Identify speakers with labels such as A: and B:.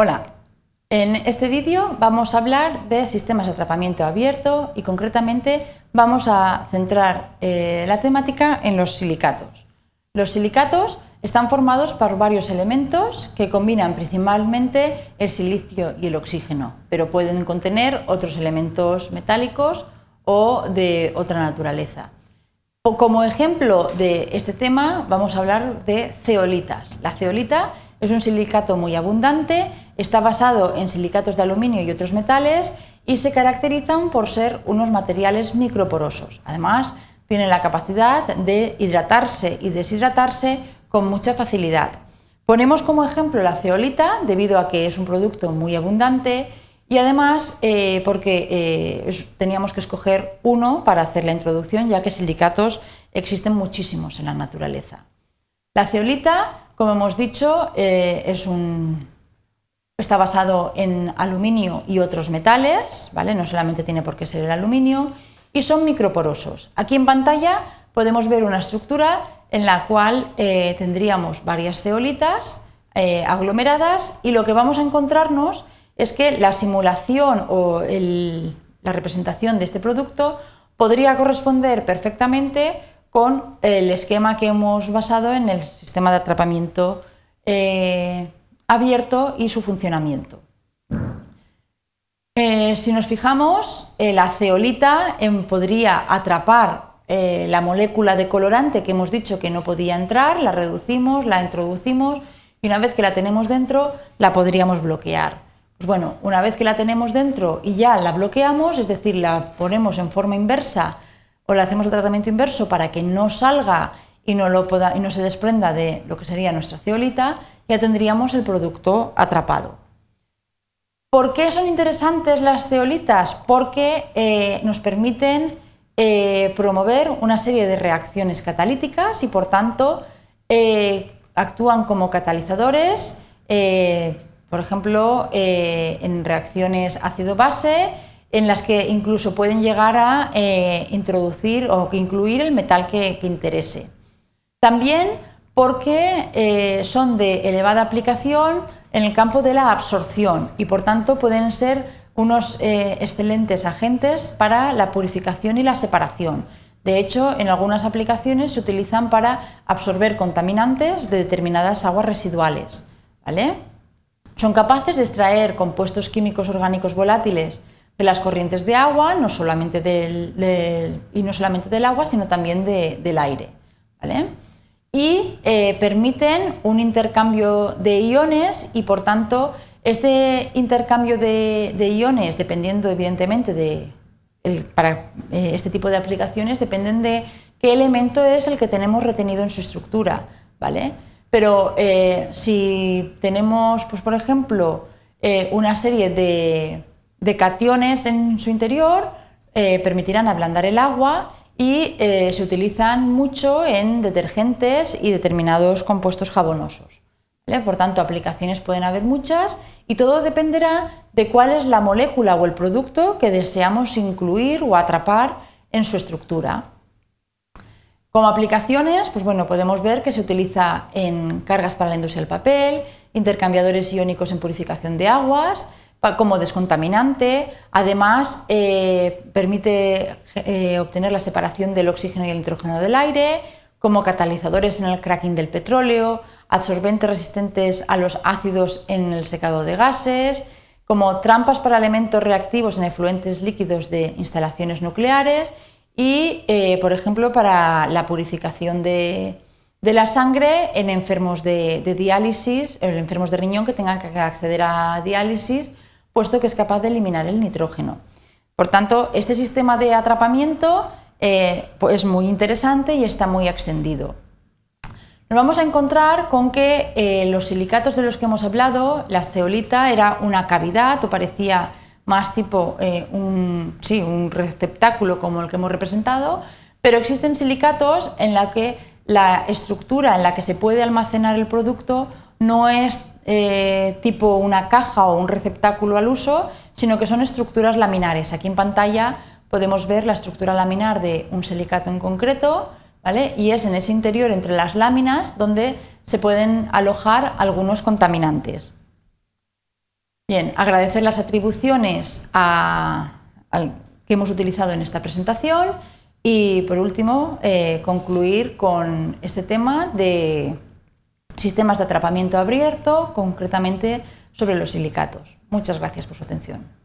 A: Hola, en este vídeo vamos a hablar de sistemas de atrapamiento abierto y concretamente vamos a centrar eh, la temática en los silicatos. Los silicatos están formados por varios elementos que combinan principalmente el silicio y el oxígeno, pero pueden contener otros elementos metálicos o de otra naturaleza. Como ejemplo de este tema vamos a hablar de ceolitas. La ceolita es un silicato muy abundante Está basado en silicatos de aluminio y otros metales y se caracterizan por ser unos materiales microporosos. Además, tienen la capacidad de hidratarse y deshidratarse con mucha facilidad. Ponemos como ejemplo la ceolita, debido a que es un producto muy abundante y además eh, porque eh, teníamos que escoger uno para hacer la introducción, ya que silicatos existen muchísimos en la naturaleza. La ceolita, como hemos dicho, eh, es un Está basado en aluminio y otros metales, ¿vale? No solamente tiene por qué ser el aluminio, y son microporosos. Aquí en pantalla podemos ver una estructura en la cual eh, tendríamos varias ceolitas eh, aglomeradas y lo que vamos a encontrarnos es que la simulación o la representación de este producto podría corresponder perfectamente con el esquema que hemos basado en el sistema de atrapamiento eh, abierto y su funcionamiento. Eh, si nos fijamos, eh, la ceolita em, podría atrapar eh, la molécula de colorante que hemos dicho que no podía entrar, la reducimos, la introducimos y una vez que la tenemos dentro la podríamos bloquear. Pues bueno, una vez que la tenemos dentro y ya la bloqueamos, es decir, la ponemos en forma inversa o le hacemos el tratamiento inverso para que no salga y no, lo pueda y no se desprenda de lo que sería nuestra ceolita, ya tendríamos el producto atrapado. ¿Por qué son interesantes las zeolitas? Porque eh, nos permiten eh, promover una serie de reacciones catalíticas y por tanto eh, actúan como catalizadores, por ejemplo, en reacciones ácido-base, en las que incluso pueden llegar a introducir o incluir el metal que, que interese. También porque eh, son de elevada aplicación en el campo de la absorción y por tanto pueden ser unos eh, excelentes agentes para la purificación y la separación. De hecho, en algunas aplicaciones se utilizan para absorber contaminantes de determinadas aguas residuales. ¿vale? Son capaces de extraer compuestos químicos orgánicos volátiles de las corrientes de agua, no solamente del, y no solamente del agua, sino también del aire. ¿vale? y eh, permiten un intercambio de iones y por tanto este intercambio de, iones, dependiendo evidentemente de, para eh, este tipo de aplicaciones, dependen de qué elemento es el que tenemos retenido en su estructura, ¿vale? Pero eh, si tenemos, pues por ejemplo, una serie de, cationes en su interior, permitirán ablandar el agua y eh, se utilizan mucho en detergentes y determinados compuestos jabonosos. Por tanto, aplicaciones pueden haber muchas y todo dependerá de cuál es la molécula o el producto que deseamos incluir o atrapar en su estructura. Como aplicaciones, pues bueno, podemos ver que se utiliza en cargas para la industria del papel, intercambiadores iónicos en purificación de aguas, como descontaminante, además eh, permite eh, obtener la separación del oxígeno y el nitrógeno del aire, como catalizadores en el cracking del petróleo, absorbentes resistentes a los ácidos en el secado de gases, como trampas para elementos reactivos en efluentes líquidos de instalaciones nucleares y, eh, por ejemplo, para la purificación de, de la sangre en enfermos de diálisis, en enfermos de riñón que tengan que acceder a diálisis puesto que es capaz de eliminar el nitrógeno. Por tanto, este sistema de atrapamiento eh, pues es muy interesante y está muy extendido. Nos vamos a encontrar con que eh, los silicatos de los que hemos hablado, la ceolita era una cavidad o parecía más tipo eh, un, sí, un receptáculo como el que hemos representado, pero existen silicatos en la que la estructura en la que se puede almacenar el producto no es eh, tipo una caja o un receptáculo al uso, sino que son estructuras laminares. Aquí en pantalla podemos ver la estructura laminar de un silicato en concreto, ¿vale? y es en ese interior, entre las láminas, donde se pueden alojar algunos contaminantes. Bien, agradecer las atribuciones que hemos utilizado en esta presentación y, por último, eh, concluir con este tema de sistemas de atrapamiento abierto, concretamente sobre los silicatos. Muchas gracias por su atención.